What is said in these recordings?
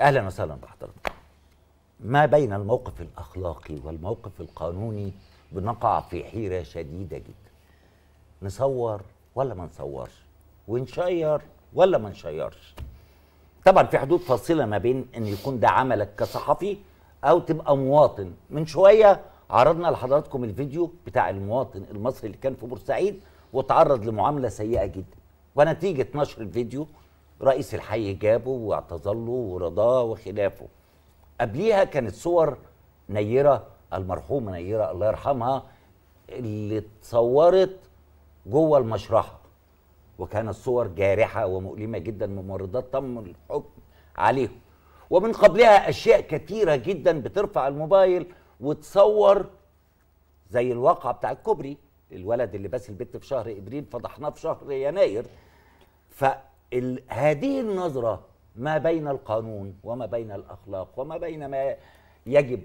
اهلا وسهلا بحضرتك ما بين الموقف الاخلاقي والموقف القانوني بنقع في حيره شديده جدا نصور ولا ما نصورش ونشير ولا ما نشيرش طبعا في حدود فاصله ما بين ان يكون ده عملك كصحفي او تبقى مواطن من شويه عرضنا لحضراتكم الفيديو بتاع المواطن المصري اللي كان في بورسعيد وتعرض لمعامله سيئه جدا ونتيجه نشر الفيديو رئيس الحي جابه واعتذر له ورضاه وخلافه قبليها كانت صور نيره المرحومه نيره الله يرحمها اللي اتصورت جوه المشرحه وكانت صور جارحه ومؤلمه جدا ممرضات تم الحكم عليهم ومن قبلها اشياء كثيره جدا بترفع الموبايل وتصور زي الواقعه بتاع الكوبري الولد اللي بس البت في شهر ابريل فضحناه في شهر يناير ف هذه النظرة ما بين القانون وما بين الأخلاق وما بين ما يجب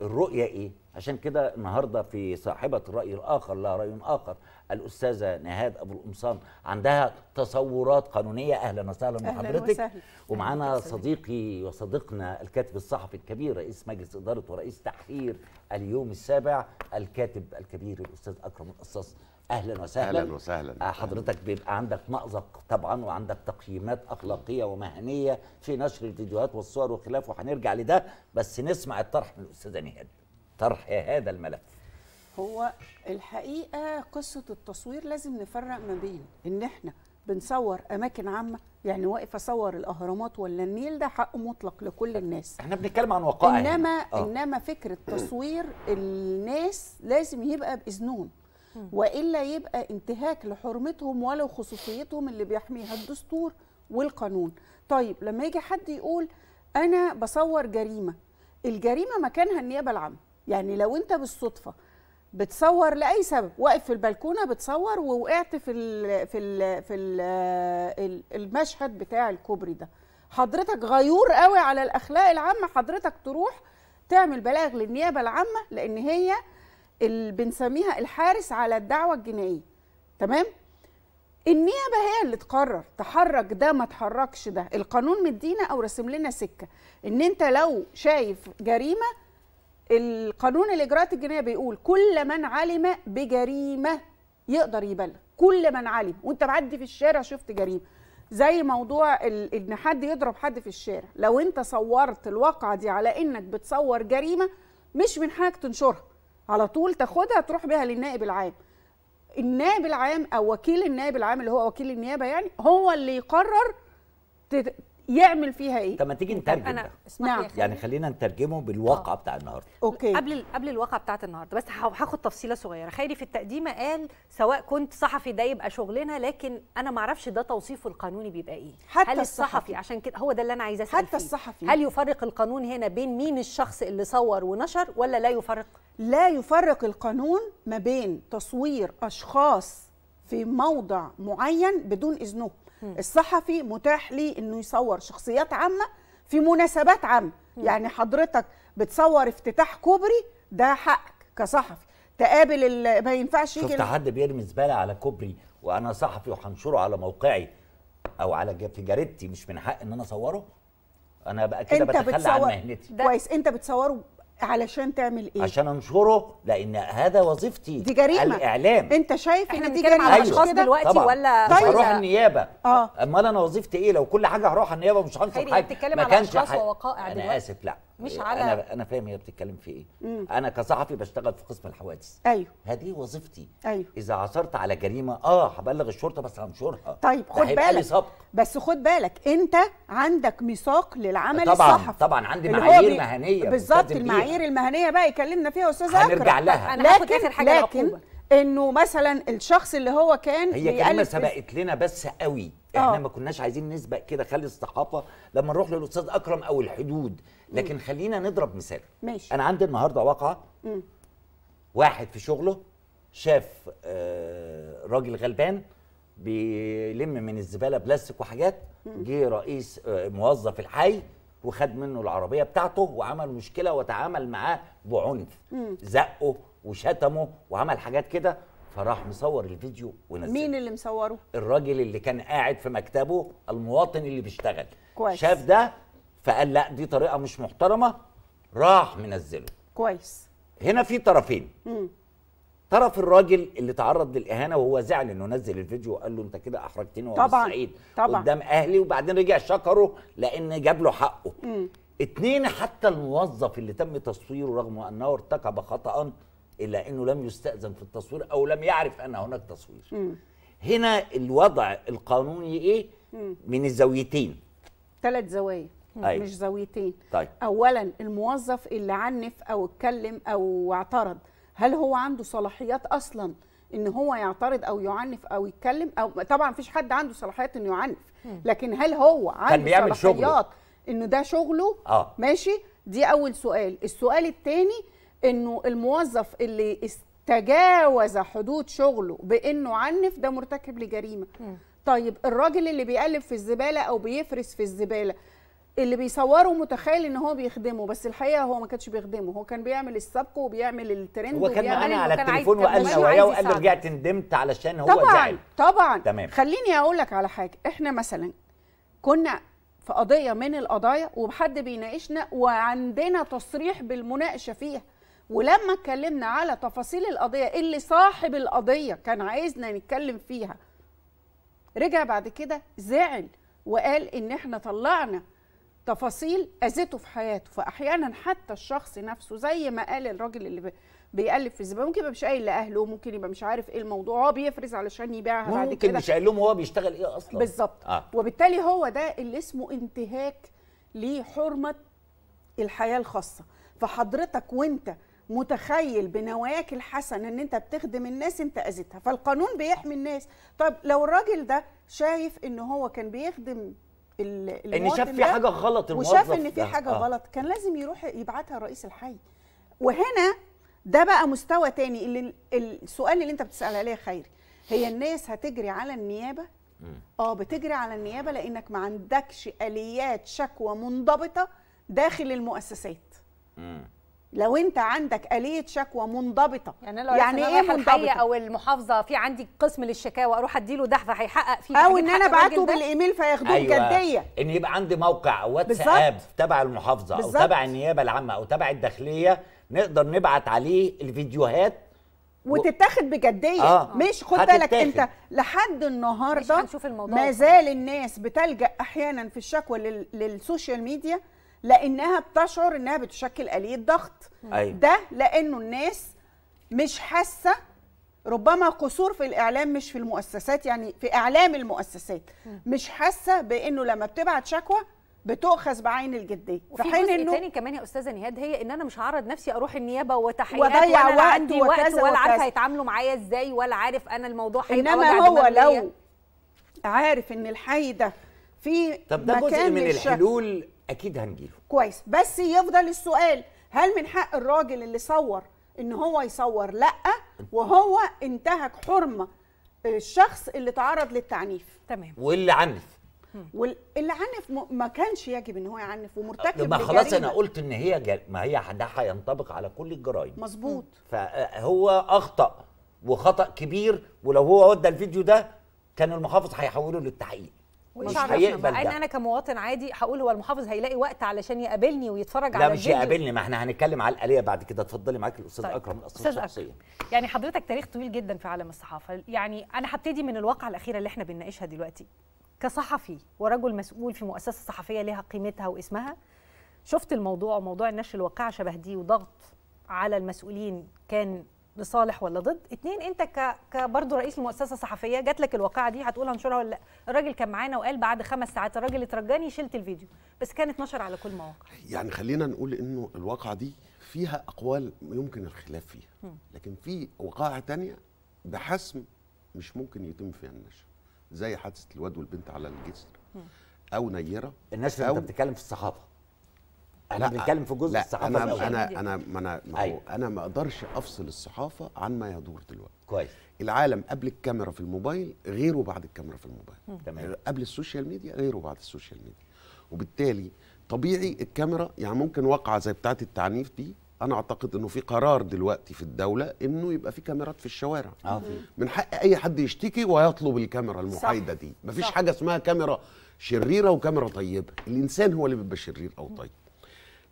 الرؤية إيه؟ عشان كده النهاردة في صاحبة الرأي الآخر لا رأي آخر الأستاذة نهاد أبو القمصان عندها تصورات قانونية أهلا وسهلا بحضرتك ومعانا صديقي وصديقنا الكاتب الصحفي الكبير رئيس مجلس إدارة ورئيس تحرير اليوم السابع الكاتب الكبير الأستاذ أكرم القصاص اهلا وسهلا اهلا وسهلا آه، حضرتك بيبقى عندك مأزق طبعا وعندك تقييمات اخلاقيه ومهنيه في نشر الفيديوهات والصور وخلافه وهنرجع لده بس نسمع الطرح من الاستاذه نهاد طرح هذا الملف هو الحقيقه قصه التصوير لازم نفرق ما بين ان احنا بنصور اماكن عامه يعني واقف اصور الاهرامات ولا النيل ده حق مطلق لكل الناس احنا بنتكلم عن وقائع انما هنا. آه. انما فكره تصوير الناس لازم يبقى باذنهم والا يبقى انتهاك لحرمتهم ولا خصوصيتهم اللي بيحميها الدستور والقانون طيب لما يجي حد يقول انا بصور جريمه الجريمه مكانها النيابه العامه يعني لو انت بالصدفه بتصور لاي سبب واقف في البلكونه بتصور ووقعت في ال في ال في ال المشهد بتاع الكوبري ده حضرتك غيور قوي على الاخلاق العامه حضرتك تروح تعمل بلاغ للنيابه العامه لان هي اللي بنسميها الحارس على الدعوه الجنائيه تمام النيابه هي اللي تقرر تحرك ده ما تحركش ده القانون مدينا او رسم لنا سكه ان انت لو شايف جريمه القانون الاجراءات الجنائيه بيقول كل من علم بجريمه يقدر يبلغ كل من علم وانت معدي في الشارع شفت جريمه زي موضوع ان حد يضرب حد في الشارع لو انت صورت الواقعه دي على انك بتصور جريمه مش من حقك تنشرها على طول تاخدها تروح بها للنائب العام النائب العام او وكيل النائب العام اللي هو وكيل النيابه يعني هو اللي يقرر يعمل فيها ايه طب ما تيجي نترجم أنا ده نعم. يعني خلينا نترجمه بالواقع أوه. بتاع النهارده اوكي قبل قبل الواقع بتاعت النهارده بس هاخد تفصيله صغيره خيري في التقديمه قال سواء كنت صحفي ده يبقى شغلنا لكن انا ما اعرفش ده توصيفه القانوني بيبقى ايه حتى هل الصحفي, عشان كده هو ده اللي انا عايزه اساله حتى فيه. الصحفي هل يفرق القانون هنا بين مين الشخص اللي صور ونشر ولا لا يفرق لا يفرق القانون ما بين تصوير اشخاص في موضع معين بدون اذنهم الصحفي متاح لي انه يصور شخصيات عامه في مناسبات عامه يعني حضرتك بتصور افتتاح كوبري ده حقك كصحفي تقابل ما ينفعش شفت حد بيرمي زباله على كوبري وانا صحفي وهنشره على موقعي او على في جريدتي مش من حق ان انا اصوره انا بقى كده بتخلى عن مهنتي كويس انت بتصوره علشان تعمل ايه عشان انشره لان هذا وظيفتي دي جريمه الاعلام انت شايف ان دي جريمه على الاشخاص دلوقتي طبعا. ولا طيب. طيب هروح النيابه اه امال انا وظيفتي ايه لو كل حاجه هروح النيابه مش هنشر حاجه انت بتتكلم على اشخاص ووقائع انا اسف لا مش على انا انا فاهم هي بتتكلم في ايه مم. انا كصحفي بشتغل في قسم الحوادث ايوه هذه وظيفتي ايوه اذا عثرت على جريمه اه هبلغ الشرطه بس هنشرها طيب خد بالك بس خد بالك انت عندك ميثاق للعمل طبعا الصحفي طبعا طبعا عندي معايير مهنيه بالظبط المعايير المهنيه بقى يكلمنا فيها استاذ اكرم هنرجع لها أنا لكن اخر حاجه لكن انه مثلا الشخص اللي هو كان هي كلمه سبقت لنا بس قوي احنا أوه. ما كناش عايزين نسبق كده خلي الصحافه لما نروح للاستاذ اكرم او الحدود لكن خلينا نضرب مثال ماشي. انا عندي النهارده واقعه واحد في شغله شاف آه، راجل غلبان بيلم من الزباله بلاستيك وحاجات جه رئيس آه، موظف الحي وخد منه العربيه بتاعته وعمل مشكله وتعامل معاه بعنف زقه وشتمه وعمل حاجات كده فراح مصور الفيديو ونزله مين اللي مصوره الراجل اللي كان قاعد في مكتبه المواطن اللي بيشتغل كويس شاف ده فقال لا دي طريقه مش محترمه راح منزله كويس هنا في طرفين مم. طرف الراجل اللي تعرض للاهانه وهو زعل انه نزل الفيديو وقال له انت كده احرجتني وانا سعيد طبعا قدام اهلي وبعدين رجع شكره لان جاب له حقه مم. اتنين حتى الموظف اللي تم تصويره رغم انه ارتكب خطأ الا انه لم يستأذن في التصوير او لم يعرف ان هناك تصوير مم. هنا الوضع القانوني ايه مم. من الزاويتين ثلاث زوايا أيوة. مش زاويتين طيب. اولا الموظف اللي عنف او اتكلم او اعترض هل هو عنده صلاحيات اصلا ان هو يعترض او يعنف او يتكلم او طبعا مفيش حد عنده صلاحيات انه يعنف لكن هل هو عنده صلاحيات شغله. انه ده شغله آه. ماشي دي اول سؤال السؤال الثاني انه الموظف اللي تجاوز حدود شغله بانه عنف ده مرتكب لجريمه طيب الراجل اللي بيقلب في الزباله او بيفرس في الزباله اللي بيصوره متخيل ان هو بيخدمه بس الحقيقه هو ما كانش بيخدمه هو كان بيعمل السبق وبيعمل الترند هو كان معانا على التليفون وقال شويه وقال رجعت ندمت علشان هو طبعا زعل طبعا تمام خليني اقول لك على حاجه احنا مثلا كنا في قضيه من القضايا وحد بيناقشنا وعندنا تصريح بالمناقشه فيها ولما اتكلمنا على تفاصيل القضيه اللي صاحب القضيه كان عايزنا نتكلم فيها رجع بعد كده زعل وقال ان احنا طلعنا تفاصيل اذته في حياته فاحيانا حتى الشخص نفسه زي ما قال الراجل اللي بيقلب في الزباله ممكن يبقى مش قايل لاهله ممكن يبقى مش عارف ايه الموضوع هو بيفرز علشان يبيعها بعد كده ممكن مش قايل لهم هو بيشتغل ايه اصلا بالظبط آه. وبالتالي هو ده اللي اسمه انتهاك لحرمه الحياه الخاصه فحضرتك وانت متخيل بنواياك الحسنه ان انت بتخدم الناس انت اذيتها فالقانون بيحمي الناس طب لو الراجل ده شايف ان هو كان بيخدم ان شاف في حاجه غلط الموظف وشاف ان في حاجه آه. غلط كان لازم يروح يبعتها رئيس الحي وهنا ده بقى مستوى تاني اللي السؤال اللي انت بتسال عليه خيري هي الناس هتجري على النيابه اه بتجري على النيابه لانك ما عندكش اليات شكوى منضبطه داخل المؤسسات لو انت عندك اليه شكوى منضبطه يعني, لو يعني ايه منضبطه او المحافظه في عندي قسم للشكاوى اروح اديله ده فهيحقق فيه او يعني ان انا ابعته بالايميل فياخدوه أيوة. جديه ان يبقى عندي موقع واتساب تبع المحافظه بالزبط. او تبع النيابه العامه او تبع الداخليه نقدر نبعت عليه الفيديوهات وتتاخد بجديه آه. مش خد بالك انت لحد النهارده ما زال الناس بتلجا احيانا في الشكوى لل... للسوشيال ميديا لانها بتشعر انها بتشكل اليه ضغط أيوة. ده لانه الناس مش حاسه ربما قصور في الاعلام مش في المؤسسات يعني في اعلام المؤسسات مش حاسه بانه لما بتبعت شكوى بتؤخذ بعين الجديه في حين انه تاني كمان يا استاذه نهاد هي ان انا مش هعرض نفسي اروح النيابه وتحقيقات واضيع وقت عندي وقت وكذا ولا عارف هيتعاملوا معايا ازاي ولا عارف انا الموضوع هيبقى انما هو لو عارف ان الحي ده في طب ده جزء من الحلول اكيد هنجيله كويس بس يفضل السؤال هل من حق الراجل اللي صور ان هو يصور لا وهو انتهك حرمه الشخص اللي تعرض للتعنيف تمام واللي عنف واللي عنف ما كانش يجب ان هو يعنف ومرتكب ما خلاص انا قلت ان هي جل... ما هي ده هينطبق على كل الجرائم مظبوط فهو اخطا وخطا كبير ولو هو ودى الفيديو ده كان المحافظ هيحوله للتحقيق مش هيقبل ده انا كمواطن عادي هقول هو المحافظ هيلاقي وقت علشان يقابلني ويتفرج على لا مش يقابلني ما احنا هنتكلم على الاليه بعد كده اتفضلي معاك الاستاذ طيب. اكرم الاصل اكرم يعني حضرتك تاريخ طويل جدا في عالم الصحافه يعني انا هبتدي من الواقعه الاخيره اللي احنا بنناقشها دلوقتي كصحفي ورجل مسؤول في مؤسسه صحفيه لها قيمتها واسمها شفت الموضوع وموضوع النشر الواقعه شبه دي وضغط على المسؤولين كان لصالح ولا ضد اتنين انت ك كبرضو رئيس المؤسسه الصحفيه جات لك الواقعه دي هتقول هنشرها ولا لا الراجل كان معانا وقال بعد خمس ساعات الراجل اترجاني شلت الفيديو بس كانت نشر على كل مواقع يعني خلينا نقول انه الواقعه دي فيها اقوال يمكن الخلاف فيها لكن في وقائع تانية بحسم مش ممكن يتم فيها النشر زي حادثه الواد والبنت على الجسر او نيره النشر أو انت بتتكلم في الصحافه احنا بنتكلم في جزء الصحافه انا الأول. انا انا ما انا ما أيوة. انا ما اقدرش افصل الصحافه عن ما يدور دلوقتي كويس العالم قبل الكاميرا في الموبايل غيره بعد الكاميرا في الموبايل تمام آه، قبل السوشيال ميديا غيره بعد السوشيال ميديا وبالتالي طبيعي الكاميرا يعني ممكن واقعه زي بتاعه التعنيف دي انا اعتقد انه في قرار دلوقتي في الدوله انه يبقى في كاميرات في الشوارع آه. من حق اي حد يشتكي ويطلب الكاميرا المحايده دي مفيش صح. حاجه اسمها كاميرا شريره وكاميرا طيبه الانسان هو اللي بيبقى شرير او طيب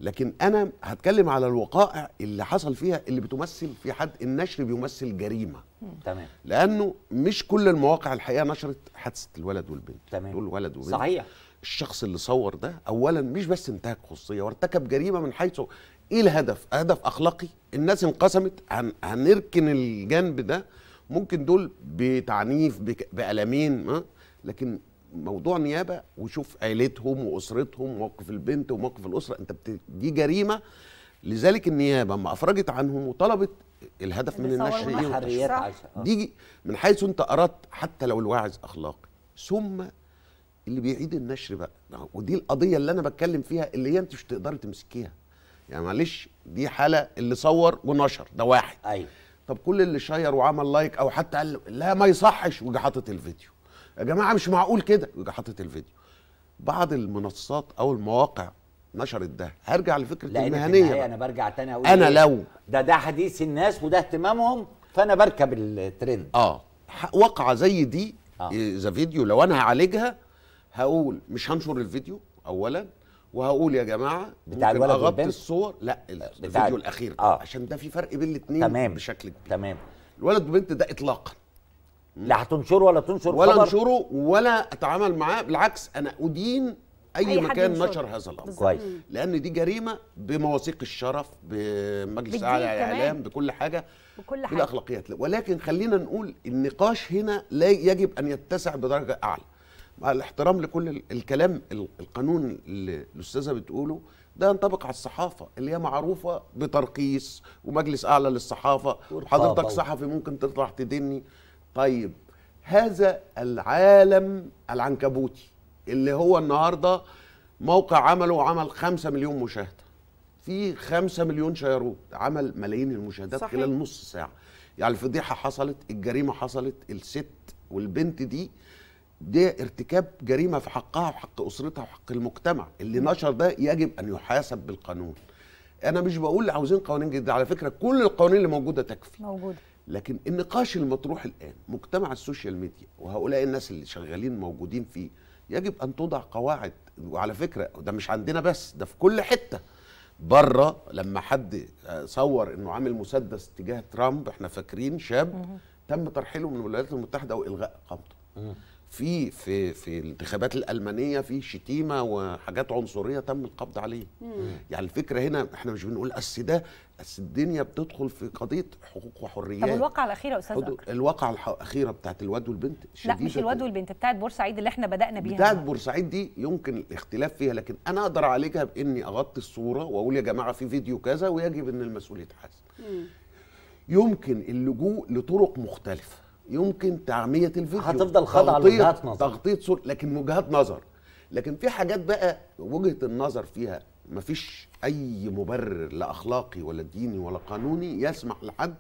لكن انا هتكلم على الوقائع اللي حصل فيها اللي بتمثل في حد النشر بيمثل جريمه تمام لانه مش كل المواقع الحقيقه نشرت حادثه الولد والبنت تمام دول ولد وبنت صحيح الشخص اللي صور ده اولا مش بس انتهك خصوصيه وارتكب جريمه من حيث ايه الهدف هدف اخلاقي الناس انقسمت هن... هنركن الجنب ده ممكن دول بتعنيف بك... ما لكن موضوع نيابه وشوف عيلتهم واسرتهم وموقف البنت وموقف الاسره انت بت... دي جريمه لذلك النيابه ما افرجت عنهم وطلبت الهدف من النشر دي آه. دي من حيث انت اردت حتى لو الواعظ اخلاقي ثم اللي بيعيد النشر بقى ودي القضيه اللي انا بتكلم فيها اللي هي انت مش تقدر تمسكيها يعني معلش دي حاله اللي صور ونشر ده واحد ايوه طب كل اللي شير وعمل لايك او حتى قال لا ما يصحش وجه حاطط الفيديو يا جماعه مش معقول كده ويجي حاطط الفيديو بعض المنصات او المواقع نشرت ده هرجع لفكره لا المهنيه انا برجع تاني اقول انا إيه؟ لو ده ده حديث الناس وده اهتمامهم فانا بركب الترند اه وقعه زي دي آه. إيه، اذا آه. فيديو لو انا هعالجها هقول مش هنشر الفيديو اولا وهقول يا جماعه بتاع الولد اغطي الصور لا الفيديو الاخير آه. عشان ده في فرق بين الاثنين بشكل كبير تمام الولد والبنت ده اطلاقا لا هتنشره ولا تنشر ولا انشره ولا اتعامل معاه بالعكس انا ادين اي, أي مكان نشر هذا الامر كويس لان دي جريمه بمواثيق الشرف بمجلس اعلى الاعلام بكل حاجه بكل حاجه بالاخلاقيات ولكن خلينا نقول النقاش هنا لا يجب ان يتسع بدرجه اعلى مع الاحترام لكل الكلام القانون اللي الاستاذه بتقوله ده ينطبق على الصحافه اللي هي معروفه بترقيص ومجلس اعلى للصحافه حضرتك صحفي ممكن تطلع تدني طيب هذا العالم العنكبوتي اللي هو النهارده موقع عمله وعمل 5 مليون مشاهده في 5 مليون شيروت عمل ملايين المشاهدات صحيح. خلال نص ساعه يعني الفضيحه حصلت الجريمه حصلت الست والبنت دي ده ارتكاب جريمه في حقها وحق اسرتها وحق المجتمع اللي نشر ده يجب ان يحاسب بالقانون انا مش بقول عاوزين قوانين جديده على فكره كل القوانين اللي موجوده تكفي موجوده لكن النقاش المطروح الان مجتمع السوشيال ميديا وهؤلاء الناس اللي شغالين موجودين فيه يجب ان توضع قواعد وعلى فكره ده مش عندنا بس ده في كل حته بره لما حد آه، صور انه عامل مسدس تجاه ترامب احنا فاكرين شاب تم ترحيله من الولايات المتحده والغاء اقامته في في في الانتخابات الالمانيه في شتيمه وحاجات عنصريه تم القبض عليه يعني الفكره هنا احنا مش بنقول اصل ده بس الدنيا بتدخل في قضيه حقوق وحريات طب الواقعه الاخيره يا استاذ الواقعه الاخيره بتاعت الواد والبنت لا مش الواد والبنت بتاعت بورسعيد اللي احنا بدانا بيها بتاعت بورسعيد دي يمكن الاختلاف فيها لكن انا اقدر اعالجها باني اغطي الصوره واقول يا جماعه في فيديو كذا ويجب ان المسؤول يتحاسب يمكن اللجوء لطرق مختلفه يمكن تعميه الفيديو هتفضل خاضعه لوجهات نظر تغطيه صور لكن وجهات نظر لكن في حاجات بقى وجهه النظر فيها مفيش اي مبرر لا اخلاقي ولا ديني ولا قانوني يسمح لحد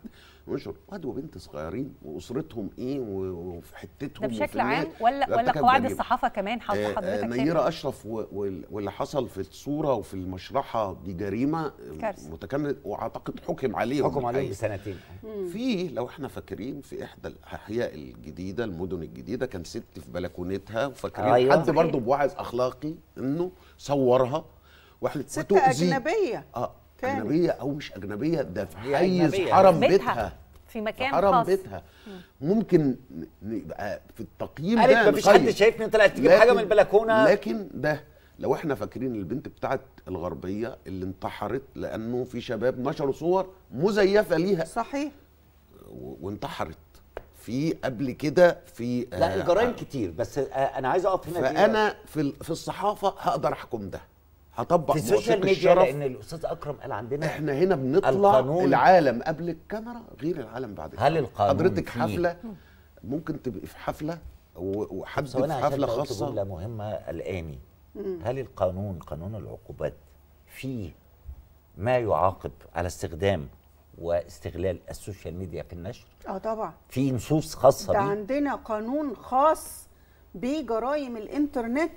ينشر واد وبنت صغيرين واسرتهم ايه وفي حتتهم ده بشكل عام ولا ولا قواعد الصحافه كمان آه، حضرتك آه يعني؟ نيره اشرف واللي حصل في الصوره وفي المشرحه دي جريمه متكامله واعتقد حكم عليهم حكم عليهم بسنتين في لو احنا فاكرين في احدى الاحياء الجديده المدن الجديده كان ست في بلكونتها وفاكرين آه حد برضه بوعظ اخلاقي انه صورها واحلت ست اجنبيه اه فعلا. اجنبيه او مش اجنبيه ده في حيز حرم بيتها, بيتها. في مكان في حرم خاص. بيتها ممكن نبقى في التقييم ده قالت مفيش حد شايفني طلعت تجيب حاجه من البلكونه لكن ده لو احنا فاكرين البنت بتاعت الغربيه اللي انتحرت لانه في شباب نشروا صور مزيفه ليها صحيح وانتحرت في قبل كده في لا آه الجرائم آه كتير بس آه انا عايز اقف هنا فانا في في الصحافه هقدر احكم ده هطبق في السوشيال ميديا لان الاستاذ اكرم قال عندنا احنا هنا بنطلع العالم قبل الكاميرا غير العالم بعد الكاميرا هل القانون حضرتك حفله ممكن تبقي في حفله وحد في حفله خاصه جمله مهمه الاني هل القانون قانون العقوبات فيه ما يعاقب على استخدام واستغلال السوشيال ميديا في النشر؟ اه طبعا في نصوص خاصه ده عندنا قانون خاص بجرائم الانترنت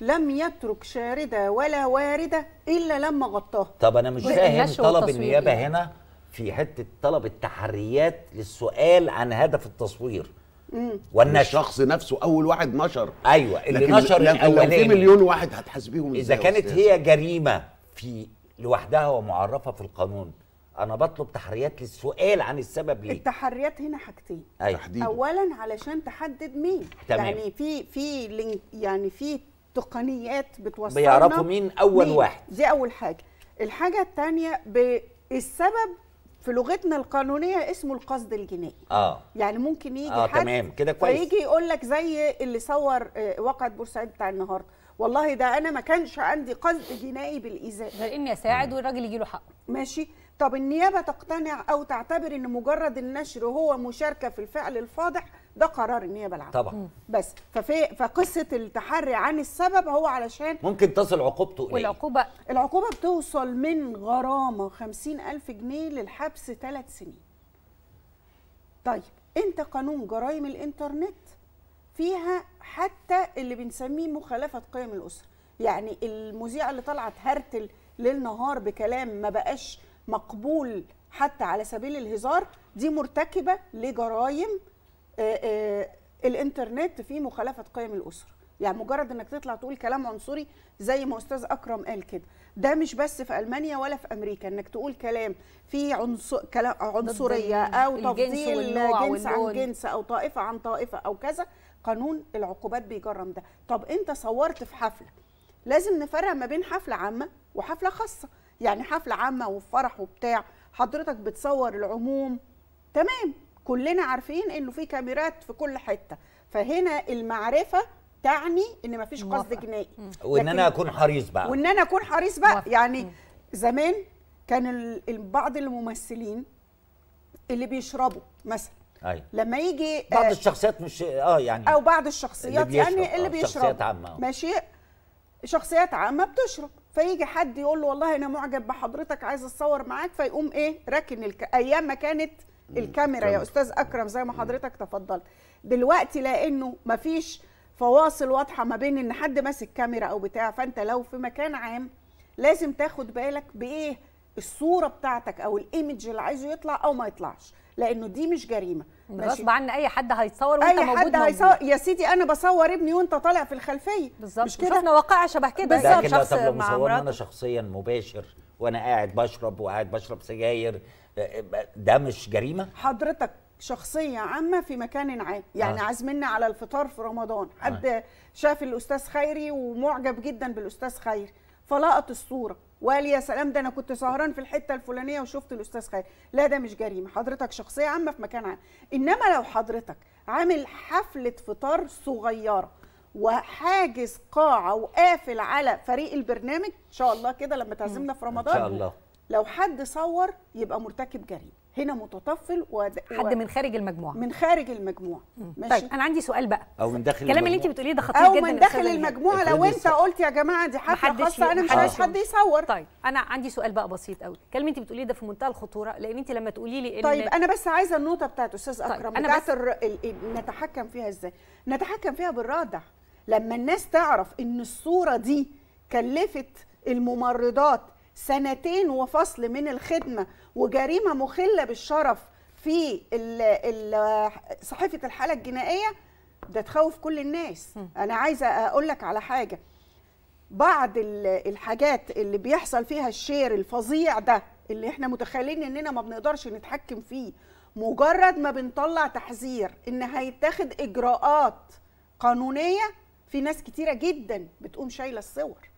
لم يترك شاردة ولا واردة إلا لما غطاها طب أنا مش فاهم طلب النيابة إيه؟ هنا في حتة طلب التحريات للسؤال عن هدف التصوير والنشر الشخص نفسه أول واحد نشر أيوه اللي لكن نشر الأولاني لو في مليون واحد هتحاسبيهم إذا كانت هي جريمة في لوحدها ومعرفة في القانون انا بطلب تحريات للسؤال عن السبب ليه التحريات هنا حاجتين أيوة. اولا علشان تحدد مين تمام. يعني في في يعني في تقنيات بتوصلنا بيعرفوا مين اول مين. واحد دي اول حاجه الحاجه الثانيه السبب في لغتنا القانونيه اسمه القصد الجنائي اه يعني ممكن يجي آه حد تمام كده كويس فيجي يقول لك زي اللي صور واقعه بورسعيد بتاع النهارده والله ده انا ما كانش عندي قصد جنائي بالايذاء غير اني اساعد والراجل يجي له حقه ماشي طب النيابه تقتنع او تعتبر ان مجرد النشر هو مشاركه في الفعل الفاضح ده قرار النيابه العامه طبعا بس ففي فقصه التحري عن السبب هو علشان ممكن تصل عقوبته ايه؟ والعقوبه العقوبه بتوصل من غرامه 50000 جنيه للحبس ثلاث سنين طيب انت قانون جرائم الانترنت فيها حتى اللي بنسميه مخالفه قيم الاسره يعني المذيعه اللي طلعت هرتل ليل نهار بكلام ما بقاش مقبول حتى على سبيل الهزار دي مرتكبه لجرائم آه، آه، الانترنت فيه مخالفه قيم الاسره يعني مجرد انك تطلع تقول كلام عنصري زي ما استاذ اكرم قال كده ده مش بس في المانيا ولا في امريكا انك تقول كلام فيه عنصر كلام عنصريه او تفضيل جنس عن جنس او طائفه عن طائفه او كذا قانون العقوبات بيجرم ده طب انت صورت في حفله لازم نفرق ما بين حفله عامه وحفله خاصه يعني حفله عامه وفرح وبتاع حضرتك بتصور العموم تمام كلنا عارفين انه في كاميرات في كل حته فهنا المعرفه تعني ان مفيش قصد جنائي وان انا اكون حريص بقى وان انا اكون حريص بقى موافق. يعني زمان كان بعض الممثلين اللي بيشربوا مثلا أي. أيوة. لما يجي بعض آه، الشخصيات مش اه يعني او بعض الشخصيات اللي يعني اللي آه، بيشرب شخصيات عامه ماشي شخصيات عامه بتشرب فيجي حد يقول له والله انا معجب بحضرتك عايز اتصور معاك فيقوم ايه راكن الك... ايام ما كانت الكاميرا يا استاذ اكرم زي ما حضرتك تفضلت دلوقتي لانه مفيش فواصل واضحه ما بين ان حد ماسك كاميرا او بتاع فانت لو في مكان عام لازم تاخد بالك بايه الصوره بتاعتك او الايمج اللي عايزه يطلع او ما يطلعش لانه دي مش جريمه غصب عن اي حد هيتصور وانت أي موجود حد هيصور يا سيدي انا بصور ابني وانت طالع في الخلفيه بالظبط مش كده شفنا واقعه شبه كده بالظبط شخص طب لو مصور انا شخصيا مباشر وانا قاعد بشرب وقاعد بشرب سجاير ده مش جريمه حضرتك شخصية عامة في مكان عام يعني آه. عزمنا على الفطار في رمضان آه. حد آه. شاف الأستاذ خيري ومعجب جدا بالأستاذ خيري فلقط الصورة وقال يا سلام ده أنا كنت سهران في الحتة الفلانية وشفت الأستاذ خيري لا ده مش جريمة حضرتك شخصية عامة في مكان عام إنما لو حضرتك عامل حفلة فطار صغيرة وحاجز قاعة وقافل على فريق البرنامج إن شاء الله كده لما تعزمنا في رمضان إن شاء الله لو حد صور يبقى مرتكب جريمه هنا متطفل و... حد من خارج المجموعه من خارج المجموعه طيب، ماشي طيب انا عندي سؤال بقى او من داخل الكلام اللي انت بتقوليه ده خطير أو جدا او من داخل المجموعه لو انت قلت يا جماعه دي حاجه خاصه انا مش عايز حد يصور طيب انا عندي سؤال بقى بسيط قوي الكلام اللي انت بتقوليه ده في منتهى الخطوره لان انت لما تقولي لي إن طيب انا بس عايزه النقطه بتاعت استاذ طيب، اكرم طيب أنا بتاعت الر... ال... ال... نتحكم فيها ازاي نتحكم فيها بالرادع لما الناس تعرف ان الصوره دي كلفت الممرضات سنتين وفصل من الخدمه وجريمه مخله بالشرف في صحيفه الحاله الجنائيه ده تخوف كل الناس انا عايزه اقول لك على حاجه بعض الحاجات اللي بيحصل فيها الشير الفظيع ده اللي احنا متخيلين اننا ما بنقدرش نتحكم فيه مجرد ما بنطلع تحذير ان هيتاخد اجراءات قانونيه في ناس كتيره جدا بتقوم شايله الصور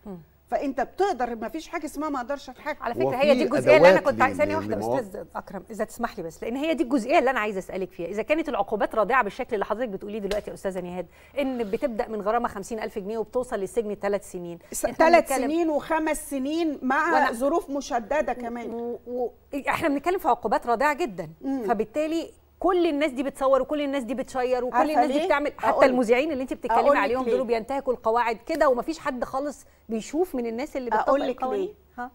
فانت بتقدر ما فيش حاجه اسمها ما اقدرش اتحكم على فكره هي دي الجزئيه اللي انا كنت ثانيه واحده استاذ اكرم اذا تسمح لي بس لان هي دي الجزئيه اللي انا عايزه اسالك فيها اذا كانت العقوبات رادعه بالشكل اللي حضرتك بتقوليه دلوقتي يا استاذه نهاد ان بتبدا من غرامه 50000 جنيه وبتوصل للسجن ثلاث سنين ثلاث سنين وخمس سنين مع ظروف مشدده كمان و... و... احنا بنتكلم في عقوبات رادعه جدا مم. فبالتالي كل الناس دي بتصور وكل الناس دي بتشير وكل الناس دي بتعمل حتى المذيعين اللي انت بتتكلمي عليهم دول بينتهكوا القواعد كده ومفيش حد خالص بيشوف من الناس اللي بتطبق أقول لك ليه؟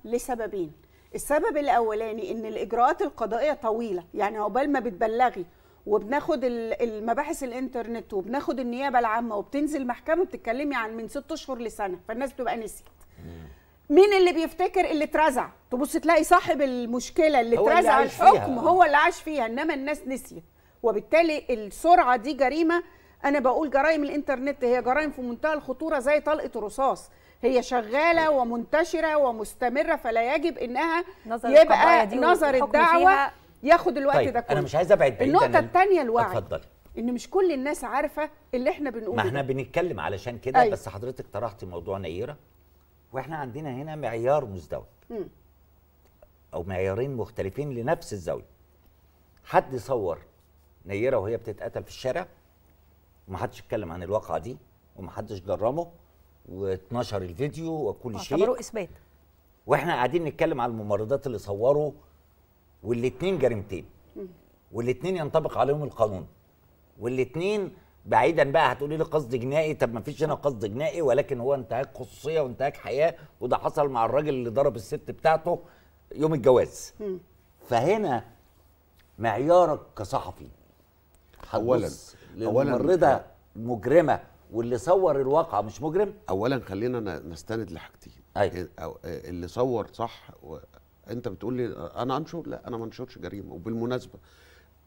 لسببين السبب الاولاني ان الاجراءات القضائيه طويله يعني عقبال ما بتبلغي وبناخد المباحث الانترنت وبناخد النيابه العامه وبتنزل محكمه بتتكلمي عن من ست اشهر لسنه فالناس بتبقى نسيت مين اللي بيفتكر اللي اترزع تبص تلاقي صاحب المشكله اللي اترزع الحكم هو اللي عاش فيها انما الناس نسيت وبالتالي السرعه دي جريمه انا بقول جرائم الانترنت هي جرائم في منتهى الخطوره زي طلقه الرصاص هي شغاله طيب. ومنتشره ومستمره فلا يجب انها نظر يبقى نظر الدعوه ياخد الوقت طيب ده كله انا مش عايز ابعد بعيد النقطه الثانيه الوعي اتفضل ان مش كل الناس عارفه اللي احنا بنقوله ما احنا بنتكلم علشان كده أيوة. بس حضرتك طرحتي موضوع نيره واحنا عندنا هنا معيار مزدوج او معيارين مختلفين لنفس الزاويه حد صور نيره وهي بتتقتل في الشارع ومحدش اتكلم عن الواقعه دي ومحدش جرمه واتنشر الفيديو وكل آه، شيء اعتبروا اثبات واحنا قاعدين نتكلم على الممرضات اللي صوروا والاثنين جريمتين والاثنين ينطبق عليهم القانون والاثنين بعيدا بقى هتقولي لي قصد جنائي طب ما فيش هنا قصد جنائي ولكن هو انتهاك خصوصيه وانتهاك حياه وده حصل مع الراجل اللي ضرب الست بتاعته يوم الجواز فهنا معيارك كصحفي اولا اولا مجرمه واللي صور الواقعه مش مجرم اولا خلينا نستند لحاجتين أيوة. إيه، إيه، اللي صور صح و... انت بتقول لي انا انشر لا انا ما انشرش جريمه وبالمناسبه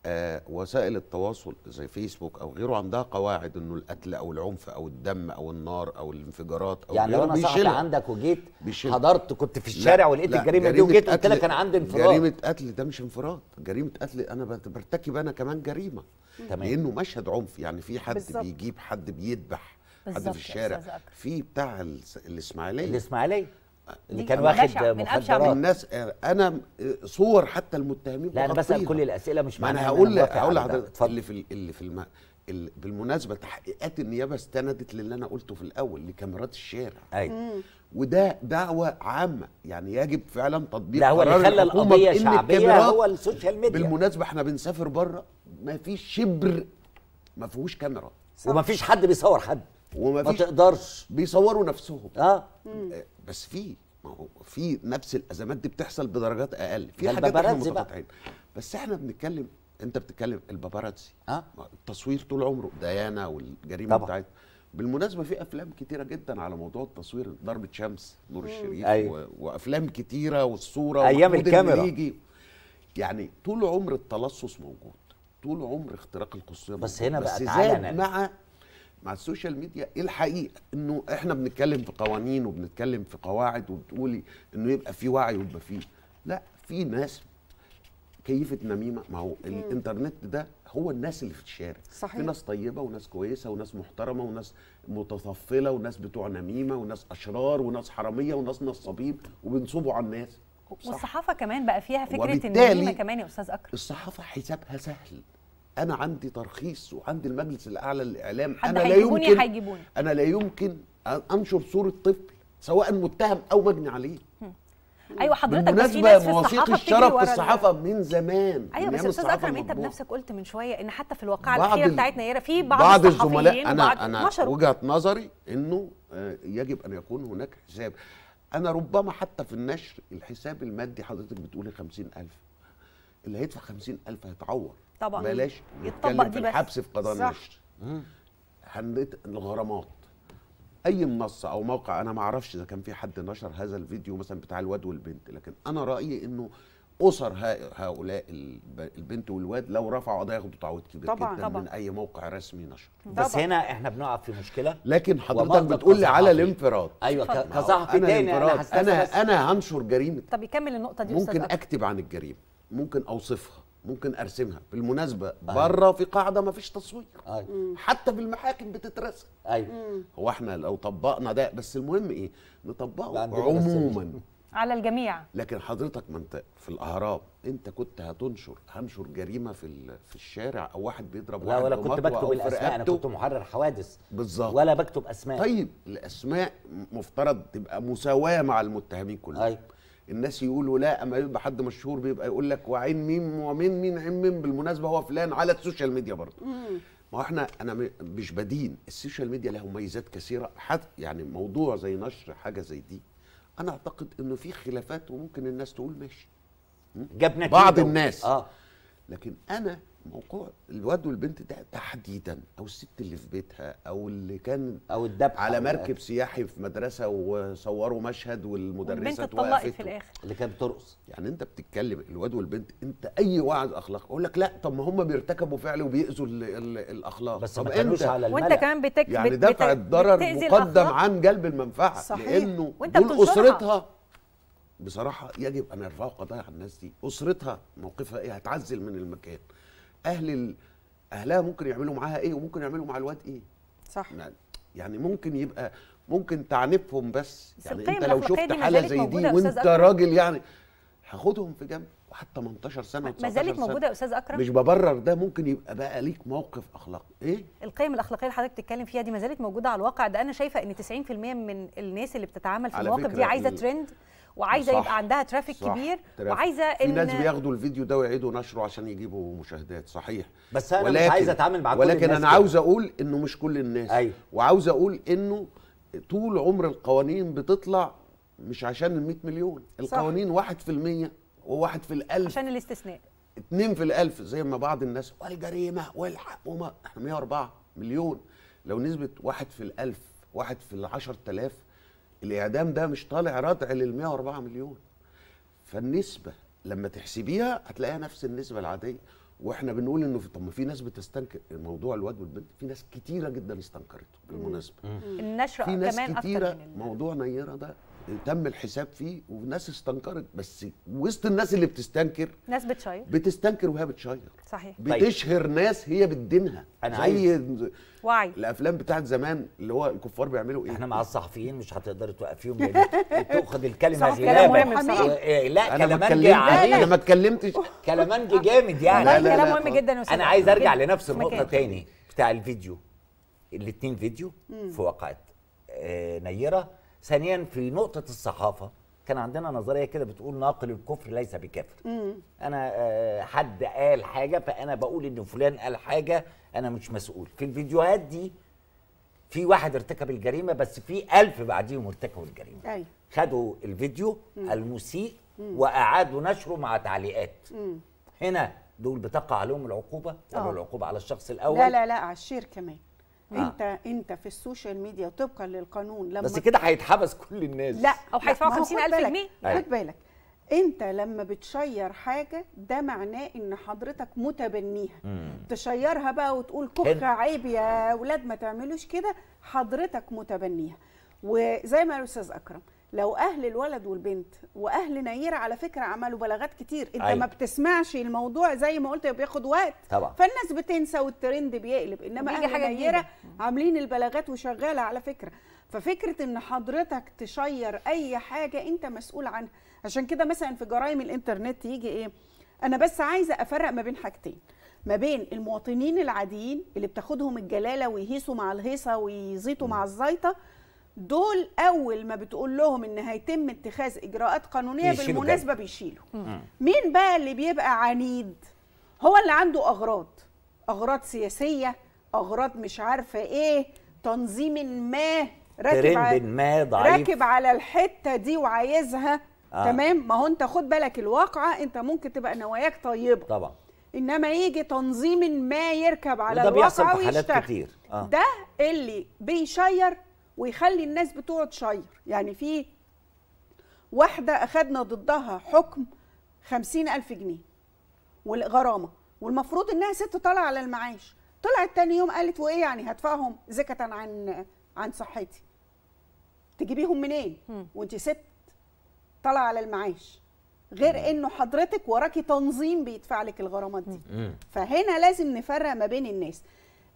آه، وسائل التواصل زي فيسبوك او غيره عندها قواعد انه القتل او العنف او الدم او النار او الانفجارات او يعني لو انا صحفي عندك وجيت بيشل. حضرت كنت في الشارع ولقيت الجريمه دي وجيت قلت لك انا عندي انفراد جريمه قتل ده مش انفراد جريمه قتل انا برتكب انا كمان جريمه تمام لانه مشهد عنف يعني في حد بالزبط. بيجيب حد بيذبح حد في الشارع في بتاع الاسماعيليه الاسماعيليه اللي كان واخد مخدرات الناس انا صور حتى المتهمين لا انا بسال كل الاسئله مش معناها انا هقول لك هقول لحضرتك اللي في اللي في الم... بالمناسبه تحقيقات النيابه استندت للي انا قلته في الاول لكاميرات الشارع ايوه وده دعوه عامه يعني يجب فعلا تطبيق ده هو اللي خلى القضيه شعبيه هو السوشيال ميديا بالمناسبه احنا بنسافر بره ما فيش شبر ما فيهوش كاميرا وما فيش حد بيصور حد وما ما تقدرش بيصوروا نفسهم اه, آه. بس في ما هو في نفس الازمات دي بتحصل بدرجات اقل في حاجات احنا بس احنا بنتكلم انت بتتكلم الباباراتزي اه التصوير طول عمره ديانا والجريمه بتاعتها بالمناسبه في افلام كتيره جدا على موضوع التصوير ضربه شمس نور الشريف أيوة. وافلام كتيره والصوره ايام الكاميرا يجي يعني طول عمر التلصص موجود طول عمر اختراق الخصوصيه بس هنا بقى بس تعالى مع مع السوشيال ميديا ايه الحقيقه انه احنا بنتكلم في قوانين وبنتكلم في قواعد وبتقولي انه يبقى في وعي ويبقى في لا في ناس كيفت نميمه ما هو الانترنت ده هو الناس اللي في الشارع صحيح. في ناس طيبه وناس كويسه وناس محترمه وناس متطفله وناس بتوع نميمه وناس اشرار وناس حراميه وناس نصابين وبينصبوا على الناس والصحافه كمان بقى فيها فكره النميمه كمان يا استاذ اكرم الصحافه حسابها سهل انا عندي ترخيص وعندي المجلس الاعلى للاعلام انا لا يمكن انا لا يمكن انشر صوره طفل سواء متهم او مجني عليه ايوه حضرتك بس في ناس في الصحافه الشرف في الصحافه من زمان ايوه بس استاذ اكرم انت بنفسك قلت من شويه ان حتى في الواقعه الاخيره بتاعتنا يرى في بعض, بعض الزملاء انا انا وجهه نظري انه آه، يجب ان يكون هناك حساب انا ربما حتى في النشر الحساب المادي حضرتك بتقولي 50000 اللي هيدفع 50000 هيتعور طبعا بلاش نتكلم في الحبس في قضاء النشر هنت الغرامات اي منصه او موقع انا ما اعرفش اذا كان في حد نشر هذا الفيديو مثلا بتاع الواد والبنت لكن انا رايي انه اسر هؤلاء البنت والواد لو رفعوا قضيه ياخدوا تعويض كبير طبعا جدا طبعا من اي موقع رسمي نشر طبعا بس هنا احنا بنقع في مشكله لكن حضرتك بتقول لي على الانفراد ايوه كصحفي تاني انا انا انا هنشر جريمه طب يكمل النقطه دي ممكن اكتب عن الجريمه ممكن اوصفها ممكن ارسمها بالمناسبه أيوة. بره في قاعده ما فيش تصوير أيوة. حتى بالمحاكم بتترسم أيوة. هو احنا لو طبقنا ده بس المهم ايه نطبقه عموما على الجميع لكن حضرتك ما انت في الاهرام انت كنت هتنشر هنشر جريمه في في الشارع او واحد بيضرب لا واحد ولا كنت بكتب الاسماء انا كنت محرر حوادث بالظبط ولا بكتب اسماء طيب الاسماء مفترض تبقى مساواه مع المتهمين كلهم أيوة. الناس يقولوا لا اما يبقى حد مشهور بيبقى يقول لك وعين مين ومين مين عين مين بالمناسبه هو فلان على السوشيال ميديا برضه ما احنا انا مش بدين السوشيال ميديا لها مميزات كثيره حد يعني موضوع زي نشر حاجه زي دي انا اعتقد انه في خلافات وممكن الناس تقول ماشي جاب نتيجه بعض الناس اه لكن انا موقع الواد والبنت ده تحديدا او الست اللي في بيتها او اللي كان او الدبح على مركب سياحي في مدرسه وصوروا مشهد والمدرسه اتوقفت في الاخر اللي كانت بترقص يعني انت بتتكلم الواد والبنت انت اي وعد اخلاق اقول لك لا طب ما هم بيرتكبوا فعل وبيأذوا الاخلاق بس طب ما انت على الملأ. وانت كمان بتك يعني دفع الضرر مقدم عن جلب المنفعه صحيح. لانه وانت دول اسرتها بصراحه يجب ان يرفعوا قضايا على الناس دي اسرتها موقفها ايه هتعزل من المكان اهل اهلها ممكن يعملوا معاها ايه وممكن يعملوا مع الواد ايه صح يعني, يعني ممكن يبقى ممكن تعنفهم بس يعني انت لو شفت حاله زي دي وانت راجل يعني هاخدهم في جنب وحتى 18 سنه ما زالت موجوده يا استاذ اكرم مش ببرر ده ممكن يبقى بقى ليك موقف اخلاقي ايه القيم الاخلاقيه اللي حضرتك بتتكلم فيها دي ما زالت موجوده على الواقع ده انا شايفه ان 90% من الناس اللي بتتعامل في المواقف دي عايزه ترند وعايزه صح. يبقى عندها ترافيك صح. كبير ترافيك. وعايزه ان الناس بياخدوا الفيديو ده ويعيدوا نشره عشان يجيبوا مشاهدات صحيح بس انا ولكن... مش عايز اتعامل مع كل ولكن الناس انا عاوز اقول انه مش كل الناس أيوه. وعاوز اقول انه طول عمر القوانين بتطلع مش عشان ال 100 مليون القوانين 1% وواحد في الألف عشان الاستثناء اتنين في الألف زي ما بعض الناس والجريمة والحق وما احنا 104 مليون لو نسبة واحد في الألف واحد في العشر تلاف الاعدام ده مش طالع ردع لل 104 مليون فالنسبه لما تحسبيها هتلاقيها نفس النسبه العاديه واحنا بنقول انه طب ما في ناس بتستنكر موضوع الواد والبنت في ناس كتيره جدا استنكرته بالمناسبه النشره كمان اكتر كمان موضوع نيره ده تم الحساب فيه وناس استنكرت بس وسط الناس اللي بتستنكر ناس بتشير بتستنكر وهي بتشير صحيح بتشهر طيب. ناس هي بتدينها انا زي عايز وعي الافلام بتاعت زمان اللي هو الكفار بيعملوا ايه احنا مع الصحفيين مش هتقدري توقفيهم تاخد الكلمه دي إيه، إيه، لا كلامنجي انا ما اتكلمتش كلامنجي جامد يعني لا لا كلام مهم جدا انا عايز ارجع لنفس النقطه تاني بتاع الفيديو الاثنين فيديو في وقعت آه، نيره ثانيا في نقطه الصحافه كان عندنا نظريه كده بتقول ناقل الكفر ليس بكافر انا آه، حد قال حاجه فانا بقول ان فلان قال حاجه انا مش مسؤول في الفيديوهات دي في واحد ارتكب الجريمه بس في ألف بعديهم ارتكبوا الجريمه أيوة. خدوا الفيديو المسيء واعادوا نشره مع تعليقات هنا دول بتقع عليهم العقوبه أو آه. العقوبه على الشخص الاول لا لا لا على الشير كمان آه. انت آه. انت في السوشيال ميديا طبقا للقانون لما بس كده هيتحبس كل الناس لا او هيدفعوا 50000 جنيه خد أيوة. بالك انت لما بتشير حاجه ده معناه ان حضرتك متبنيها مم. تشيرها بقى وتقول كخ عيب يا اولاد ما تعملوش كده حضرتك متبنيها وزي ما الاستاذ اكرم لو اهل الولد والبنت واهل نيرة على فكره عملوا بلاغات كتير انت أيوة. ما بتسمعش الموضوع زي ما قلت بياخد وقت طبعا فالناس بتنسى والترند بيقلب انما اهل حاجة نيره جديدة. عاملين البلاغات وشغاله على فكره ففكره ان حضرتك تشير اي حاجه انت مسؤول عنها عشان كده مثلا في جرائم الانترنت يجي ايه انا بس عايزه افرق ما بين حاجتين ما بين المواطنين العاديين اللي بتاخدهم الجلاله ويهيسوا مع الهيصه ويزيطوا مع الزيطه دول اول ما بتقول لهم ان هيتم اتخاذ اجراءات قانونيه بالمناسبه بيشيلوا مين بقى اللي بيبقى عنيد هو اللي عنده اغراض اغراض سياسيه اغراض مش عارفه ايه تنظيم ما راكب على ما ضعيف راكب على الحته دي وعايزها آه. تمام ما هو انت خد بالك الواقعه انت ممكن تبقى نواياك طيبه طبعا انما يجي تنظيم ما يركب على الواقعه ويشتغل كتير آه. ده اللي بيشير ويخلي الناس بتوعه تشير يعني في واحدة أخدنا ضدها حكم خمسين ألف جنيه والغرامة والمفروض إنها ست طالعة على المعاش طلعت تاني يوم قالت وإيه يعني هدفعهم زكة عن عن صحتي تجيبيهم منين وانت ست طالعة على المعاش غير انه حضرتك وراكي تنظيم بيدفع لك الغرامات دي فهنا لازم نفرق ما بين الناس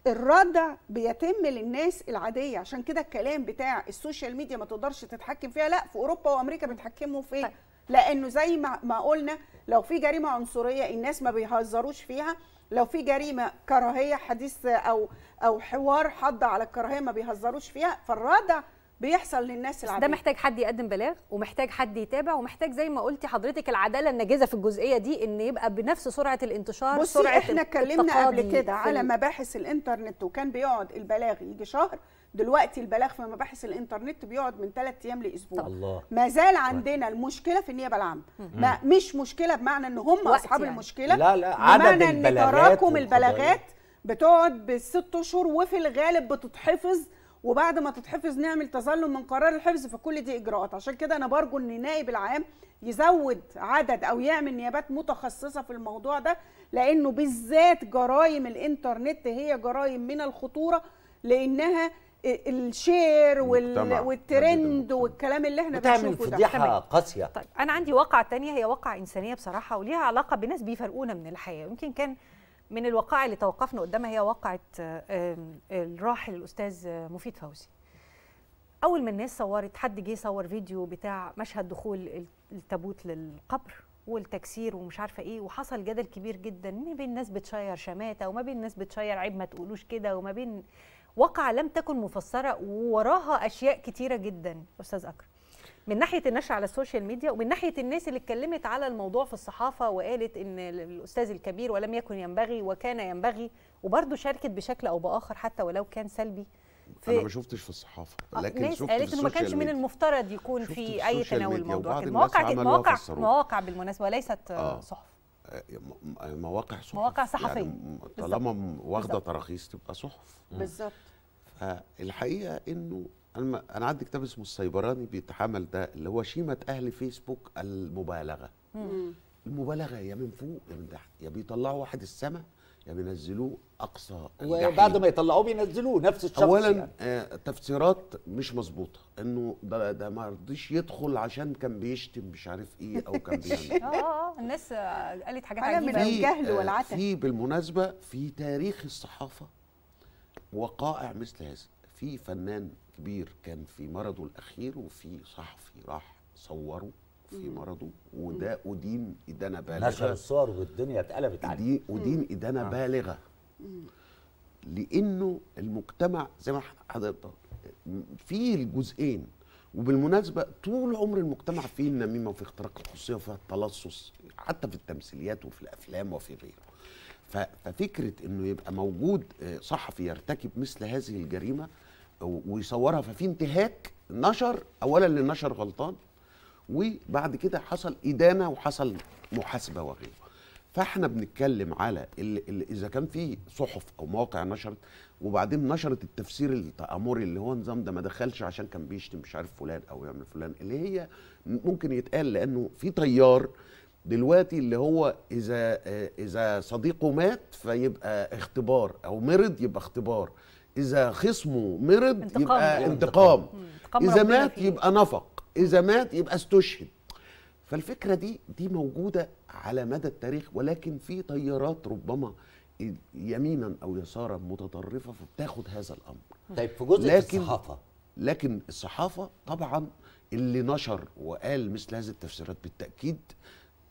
الردع بيتم للناس العاديه عشان كده الكلام بتاع السوشيال ميديا ما تقدرش تتحكم فيها لا في اوروبا وامريكا بيتحكموا فيه طيب. لانه زي ما ما قلنا لو في جريمه عنصريه الناس ما بيهزروش فيها لو في جريمه كراهيه حديث او او حوار حض على الكراهيه ما بيهزروش فيها فالردع بيحصل للناس العاديه ده محتاج حد يقدم بلاغ ومحتاج حد يتابع ومحتاج زي ما قلتي حضرتك العداله الناجزه في الجزئيه دي ان يبقى بنفس سرعه الانتشار بصي سرعه احنا اتكلمنا قبل كده على مباحث الانترنت وكان بيقعد البلاغ يجي شهر دلوقتي البلاغ في مباحث الانترنت بيقعد من ثلاث ايام لاسبوع الله. ما زال طيب. عندنا المشكله في النيابه العامه مش مشكله بمعنى ان هم اصحاب يعني. المشكله لا لا عدد بمعنى ان تراكم البلاغات بتقعد بالست اشهر وفي الغالب بتتحفظ وبعد ما تتحفظ نعمل تظلم من قرار الحفظ فكل دي اجراءات عشان كده انا برجو ان النائب العام يزود عدد او يعمل نيابات متخصصه في الموضوع ده لانه بالذات جرائم الانترنت هي جرائم من الخطوره لانها آه، الشير وال... والترند والكلام اللي احنا بنشوفه ده فضيحه قاسيه طيب انا عندي واقعه تانية هي واقعه انسانيه بصراحه وليها علاقه بناس بيفرقونا من الحياه يمكن كان من الوقائع اللي توقفنا قدامها هي واقعة الراحل الأستاذ مفيد فوزي أول ما الناس صورت حد جه صور فيديو بتاع مشهد دخول التابوت للقبر والتكسير ومش عارفه ايه وحصل جدل كبير جدا ما بين ناس بتشير شماته وما بين ناس بتشير عيب ما تقولوش كده وما بين وقعه لم تكن مفسره ووراها اشياء كتيره جدا استاذ اكرم من ناحيه النشر على السوشيال ميديا ومن ناحيه الناس اللي اتكلمت على الموضوع في الصحافه وقالت ان الاستاذ الكبير ولم يكن ينبغي وكان ينبغي وبرضه شاركت بشكل او باخر حتى ولو كان سلبي في انا ما شفتش في الصحافه آه، لكن شفت قالت انه ما كانش من المفترض يكون في, اي تناول الموضوع المواقع مواقع مواقع بالمناسبه وليست آه،, آه. صحف آه، مواقع صحف مواقع يعني صحفيه يعني طالما واخده تراخيص تبقى صحف بالظبط الحقيقه انه انا انا عندي كتاب اسمه السيبراني بيتحمل ده اللي هو شيمه اهل فيسبوك المبالغه مم. المبالغه يا من فوق يا من تحت يا بيطلعوا واحد السماء يا بينزلوه اقصى وبعد ما يطلعوه بينزلوه نفس الشخص اولا يعني. آه تفسيرات مش مظبوطه انه ده ده ما رضيش يدخل عشان كان بيشتم مش عارف ايه او كان بيعمل آه،, آه،, اه الناس قالت حاجات حاجه من الجهل آه، والعتب في بالمناسبه في تاريخ الصحافه وقائع مثل هذا في فنان كبير كان في مرضه الاخير وفي صحفي راح صوره في مرضه وده ادين ادانه بالغه نشر الصور والدنيا اتقلبت عليه ادين ادانه آه. بالغه لانه المجتمع زي ما حضرتك في الجزئين وبالمناسبه طول عمر المجتمع فيه النميمه وفي اختراق الخصوصيه وفي التلصص حتى في التمثيليات وفي الافلام وفي غيره ففكره انه يبقى موجود آه، صحفي يرتكب مثل هذه الجريمه ويصورها ففي انتهاك نشر اولا اللي نشر غلطان وبعد كده حصل ادانه وحصل محاسبه وغيره فاحنا بنتكلم على اللي اللي اذا كان في صحف او مواقع نشرت وبعدين نشرت التفسير التامري اللي هو نظام ده ما دخلش عشان كان بيشتم مش عارف فلان او يعمل فلان اللي هي ممكن يتقال لانه في تيار دلوقتي اللي هو اذا اذا صديقه مات فيبقى اختبار او مرض يبقى اختبار اذا خصمه مرض انتقام. يبقى انتقام, انتقام. اذا مات يبقى نفق اذا مات يبقى استشهد فالفكره دي دي موجوده على مدى التاريخ ولكن في تيارات ربما يمينا او يسارا متطرفه فبتاخد هذا الامر طيب في جزء لكن الصحافه لكن الصحافه طبعا اللي نشر وقال مثل هذه التفسيرات بالتاكيد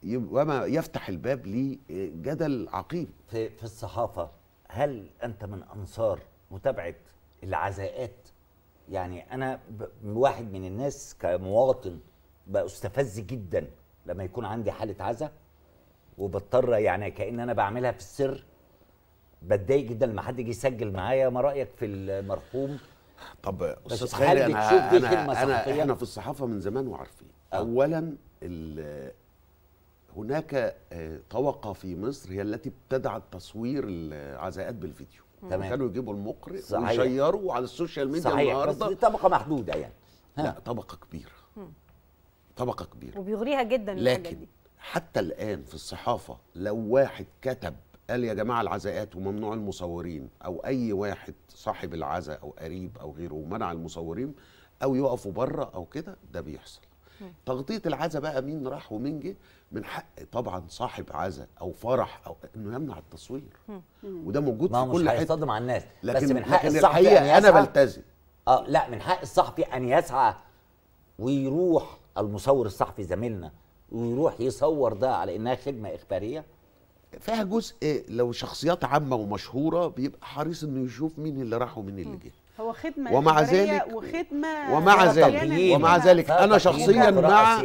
وما يفتح الباب لجدل عقيم في, في الصحافه هل انت من انصار متابعه العزاءات يعني انا واحد من الناس كمواطن بستفز جدا لما يكون عندي حاله عزاء وبضطر يعني كان انا بعملها في السر بتضايق جدا لما حد يجي يسجل معايا ما رايك في المرحوم طب استاذ خالد انا تشوف دي انا, أنا احنا في الصحافه من زمان وعارفين أه. اولا هناك آه، طبقه في مصر هي التي ابتدعت تصوير العزاءات بالفيديو تمام كانوا يجيبوا المقرئ ويشيروا على السوشيال ميديا صحيح. النهارده بس طبقه محدوده يعني ها. لا طبقه كبيره مم. طبقه كبيره وبيغريها جدا لكن دي. حتى الان في الصحافه لو واحد كتب قال يا جماعه العزاءات وممنوع المصورين او اي واحد صاحب العزاء او قريب او غيره ومنع المصورين او يقفوا بره او كده ده بيحصل تغطيه العزاء بقى مين راح ومين جه من حق طبعا صاحب عزاء او فرح او انه يمنع التصوير وده موجود في كل حته هيصدم على الناس لكن بس من حق الصحفي أن انا بلتزم اه لا من حق الصحفي ان يسعى ويروح المصور الصحفي زميلنا ويروح يصور ده على انها خدمه اخباريه فيها جزء لو شخصيات عامه ومشهوره بيبقى حريص انه يشوف مين اللي راح ومين اللي جه هو خدمة ومع ذلك وخدمة ومع ذلك ومع ذلك أنا شخصيا مع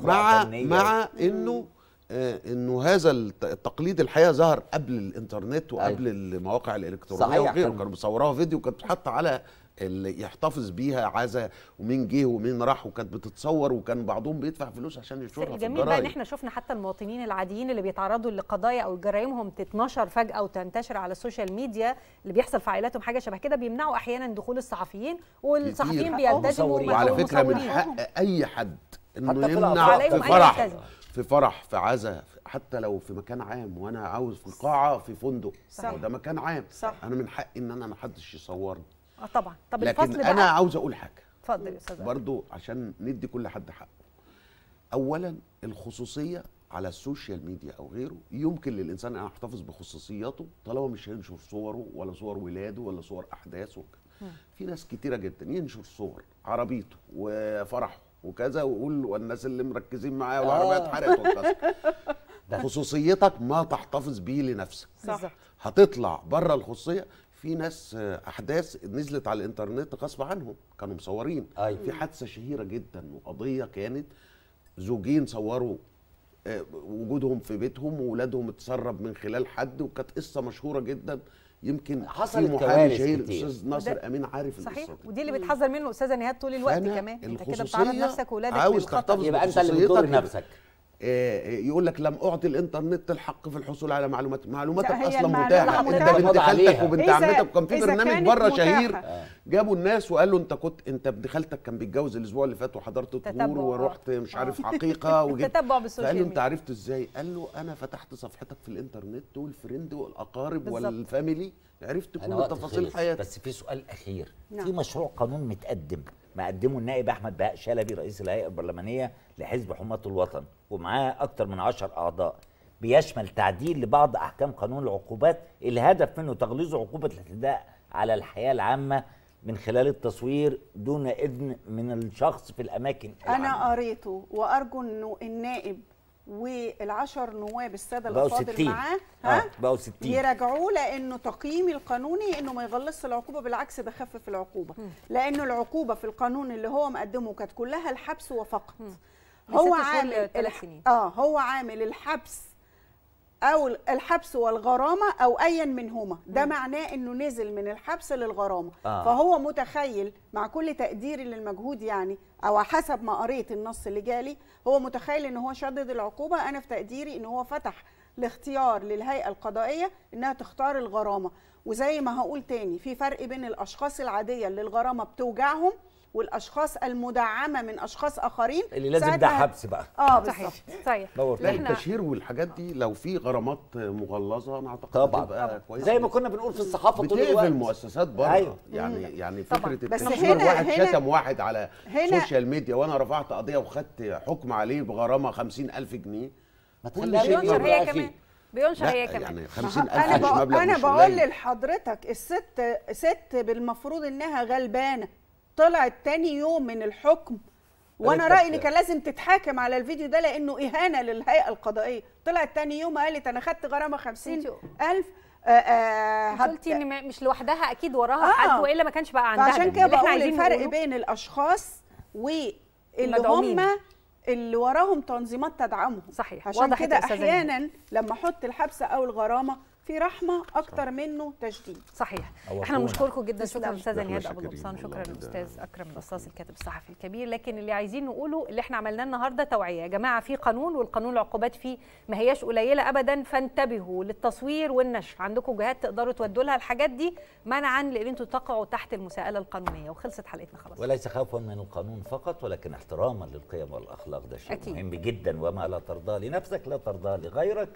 مع مع إنه آه، انه هذا التقليد الحقيقه ظهر قبل الانترنت وقبل أيوة. المواقع الالكترونيه وغيره كانوا بيصوروها فيديو كانت بتتحط على اللي يحتفظ بيها عزا ومين جه ومين راح وكانت بتتصور وكان بعضهم بيدفع فلوس عشان يشوفها في الجرايد جميل بقى ان احنا شفنا حتى المواطنين العاديين اللي بيتعرضوا لقضايا او جرائمهم تتنشر فجاه وتنتشر على السوشيال ميديا اللي بيحصل في عائلاتهم حاجه شبه كده بيمنعوا احيانا دخول الصحفيين والصحفيين بيلتزموا وعلى فكره من حق اي حد انه يمنع في فرح في فرح في عزا حتى لو في مكان عام وانا عاوز في قاعه في فندق صح وده مكان عام صح. انا من حقي ان انا ما حدش يصورني اه طبعا طب لكن الفصل بقى انا عاوز اقول حاجه اتفضل يا استاذ برضه عشان ندي كل حد حقه اولا الخصوصيه على السوشيال ميديا او غيره يمكن للانسان ان يحتفظ بخصوصياته طالما مش هينشر صوره ولا صور ولاده ولا صور احداثه في ناس كتيره جدا ينشر صور عربيته وفرحه وكذا ويقول والناس اللي مركزين معايا والعربيه آه. اتحرقت وكذا خصوصيتك ما تحتفظ بيه لنفسك صح هتطلع بره الخصوصيه في ناس آه، احداث نزلت على الانترنت غصب عنهم كانوا مصورين أيوة. في حادثه شهيره جدا وقضيه كانت زوجين صوروا آه، وجودهم في بيتهم واولادهم اتسرب من خلال حد وكانت قصه مشهوره جدا يمكن حصلت كوارث كتير الاستاذ ناصر امين عارف صحيح القصه ودي اللي بتحذر منه استاذه نهاد طول الوقت كمان انت كده بتعرض نفسك واولادك عاوز تحتفظ يبقى انت اللي بتضر نفسك آه، يقول لك لم اعطي الانترنت الحق في الحصول على معلومات معلوماتك اصلا متاحه انت بنت خالتك وبنت عمتك وكان في برنامج بره شهير آه. جابوا الناس وقال له انت كنت انت ابن خالتك كان بيتجوز الاسبوع اللي فات وحضرت طهور ورحت مش آه. عارف حقيقه وجبت تتبع بالسوشيال قال له انت عرفت ازاي قال له انا فتحت صفحتك في الانترنت والفريند والاقارب والفاميلي عرفت كل تفاصيل حياتك بس في سؤال اخير نعم. في مشروع قانون متقدم مقدمه النائب احمد بهاء شلبي رئيس الهيئه البرلمانيه لحزب حماه الوطن ومعاه أكثر من عشر أعضاء بيشمل تعديل لبعض أحكام قانون العقوبات الهدف منه تغليظ عقوبة الاعتداء على الحياة العامة من خلال التصوير دون إذن من الشخص في الأماكن العامة. أنا قريته وأرجو أنه النائب والعشر نواب الساده الافاضل معاه آه، ها بقوا 60 يراجعوه لانه تقييمي القانوني انه ما يغلص العقوبه بالعكس ده خفف العقوبه لانه العقوبه في القانون اللي هو مقدمه كانت كلها الحبس وفقط م. هو عامل الح... اه هو عامل الحبس او الحبس والغرامه او ايا منهما ده م. معناه انه نزل من الحبس للغرامه آه. فهو متخيل مع كل تقديري للمجهود يعني او حسب ما قريت النص اللي جالي هو متخيل ان هو شدد العقوبه انا في تقديري ان هو فتح الاختيار للهيئه القضائيه انها تختار الغرامه وزي ما هقول تاني في فرق بين الاشخاص العاديه اللي الغرامه بتوجعهم والاشخاص المدعمه من اشخاص اخرين اللي لازم ده حبس بقى اه بالظبط صحيح لا التشهير والحاجات دي لو في غرامات مغلظه انا اعتقد طبعا بقى كويس زي ما كنا بنقول في الصحافه طول الوقت المؤسسات بره أيوه. يعني مم. يعني فكره التشهير واحد هنا شتم واحد على السوشيال ميديا وانا رفعت قضيه وخدت حكم عليه بغرامه 50000 جنيه ما تخليش شيء هي كمان بينشر هي كمان يعني 50000 مش مبلغ انا بقول لحضرتك الست ست بالمفروض انها غلبانه طلعت تاني يوم من الحكم وانا رايي ان كان لازم تتحاكم على الفيديو ده لانه اهانه للهيئه القضائيه طلعت تاني يوم قالت انا خدت غرامه آه, آه، قلتي ان مش لوحدها اكيد وراها آه. حد والا ما كانش بقى عندها عشان كده بقول الفرق بين الاشخاص واللي هم اللي وراهم تنظيمات تدعمهم صحيح عشان كده احيانا لما احط الحبس او الغرامه في رحمه اكتر منه تشديد صحيح احنا بنشكركم جدا شكرا استاذ نهاد ابو القمصان شكرا استاذ اكرم القصاص الكاتب الصحفي الكبير لكن اللي عايزين نقوله اللي احنا عملناه النهارده توعيه يا جماعه في قانون والقانون العقوبات فيه ما هياش قليله ابدا فانتبهوا للتصوير والنشر عندكم جهات تقدروا تودوا لها الحاجات دي منعا لان انتم تقعوا تحت المساءله القانونيه وخلصت حلقتنا خلاص وليس خوفا من القانون فقط ولكن احتراما للقيم والاخلاق ده شيء أكيد. مهم جدا وما لا ترضى لنفسك لا ترضى لغيرك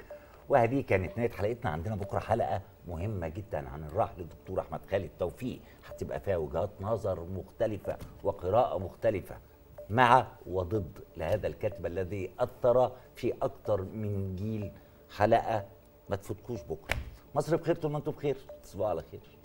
وهذه كانت نهايه حلقتنا عندنا بكره حلقه مهمه جدا عن الراحل الدكتور احمد خالد توفيق هتبقى فيها وجهات نظر مختلفه وقراءه مختلفه مع وضد لهذا الكاتب الذي اثر في اكثر من جيل حلقه ما تفوتكوش بكره مصر بخير طول ما انتم بخير تصبحوا على خير